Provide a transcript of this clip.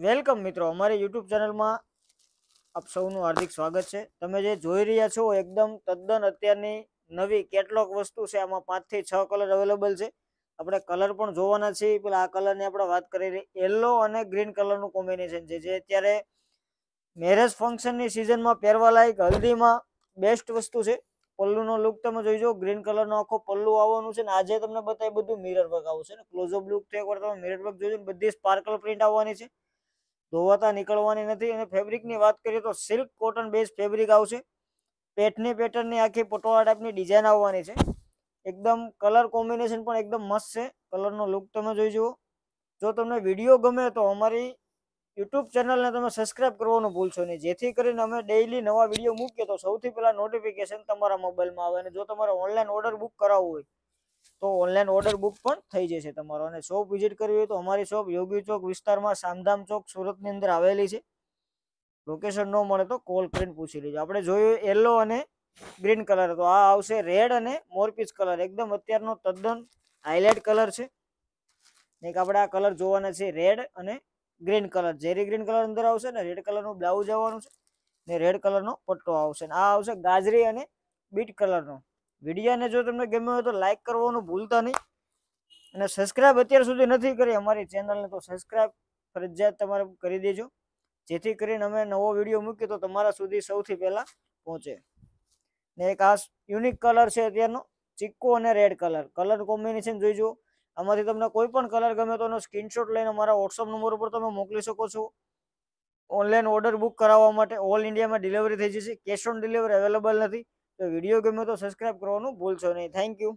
welcome મિત્રો અમારી YouTube ચેનલમાં આપ સૌનું હાર્દિક સ્વાગત છે તમે જે જોઈ રહ્યા છો એકદમ તદ્દન અત્યારની નવી કેટલોક વસ્તુ છે આમાં પાંચથી છ કલર અવેલેબલ છે આપણે કલર પણ જોવાના છીએ પેલા આ કલરની આપણે વાત કરી રહી યલો અને ગ્રીન કલરનું કોમ્બિનેશન છે જે અત્યારે મેરેજ ફંક્શનની સિઝનમાં પહેરવા લાયક હલ્દીમાં બેસ્ટ વસ્તુ છે પલ્લુનો લુક તમે જોઈજો ગ્રીન કલરનો આખો પલ્લુ આવવાનું છે ને આજે તમને બતાવી બધું મિરર વર્ક આવશે ને ક્લોઝઅપ લુક તો વાર તમે મિરર વર્ક જોઈજો બધી સ્પાર્કલ પ્રિન્ટ આવવાની છે ધોવાતા નીકળવાની નથી અને ફેબ્રિકની વાત કરીએ તો સિલ્ક કોટન બેઝ ફેબ્રિક આવશે પેટની પેટર્નની આખી પટોળા ટાઈપની ડિઝાઇન આવવાની છે એકદમ કલર કોમ્બિનેશન પણ એકદમ મસ્ત છે કલરનો લુક તમે જોઈ જુઓ જો તમને વિડીયો ગમે તો અમારી યુટ્યુબ ચેનલને તમે સબસ્ક્રાઇબ કરવાનું ભૂલશો નહીં જેથી કરીને અમે ડેઇલી નવા વિડીયો મૂકીએ તો સૌથી પહેલાં નોટિફિકેશન તમારા મોબાઈલમાં આવે અને જો તમારે ઓનલાઈન ઓર્ડર બુક કરાવવું હોય તો ઓનલાઈન ઓર્ડર બુક પણ થઈ જશે તમારો અને શોપ વિઝિટ કરવી હોય તો અમારી શોપ યોગી ચોક વિસ્તારમાં સામધામ ચોક સુરતની અંદર આવેલી છે લોકેશન ન મળે તો કોલ કરીને પૂછી લેજો આપણે જોયું યલો અને ગ્રીન કલર હતો આ આવશે રેડ અને મોરપીચ કલર એકદમ અત્યારનો તદ્દન હાઇલાઇટ કલર છે એક આપણે આ કલર જોવાના છે રેડ અને ગ્રીન કલર ઝેરી ગ્રીન કલર અંદર આવશે ને રેડ કલરનું બ્લાઉઝ આવવાનું છે ને રેડ કલરનો પટ્ટો આવશે ને આ આવશે ગાજરી અને બીટ કલરનો વિડીયાને જો તમને ગમ્યો હોય તો લાઇક કરવાનું ભૂલતા નહીં અને સબસ્ક્રાઇબ અત્યાર સુધી નથી કરી અમારી ચેનલને તો સબસ્ક્રાઇબ ફરજિયાત તમારે કરી દેજો જેથી કરીને અમે નવો વિડીયો મૂકીએ તો તમારા સુધી સૌથી પહેલાં પહોંચે ને એક આ યુનિક કલર છે અત્યારનો ચીક્કો અને રેડ કલર કલર કોમ્બિનેશન જોઈજો આમાંથી તમને કોઈ પણ કલર ગમે તો એનો સ્ક્રીનશોટ લઈને અમારા વોટ્સઅપ નંબર ઉપર તમે મોકલી શકો છો ઓનલાઈન ઓર્ડર બુક કરાવવા માટે ઓલ ઇન્ડિયામાં ડિલિવરી થઈ જશે કેશ ઓન ડિલિવરી અવેલેબલ નથી તો વિડીયો ગમ્યો તો સબસ્ક્રાઈબ કરવાનું ભૂલશો નહીં થેન્ક યુ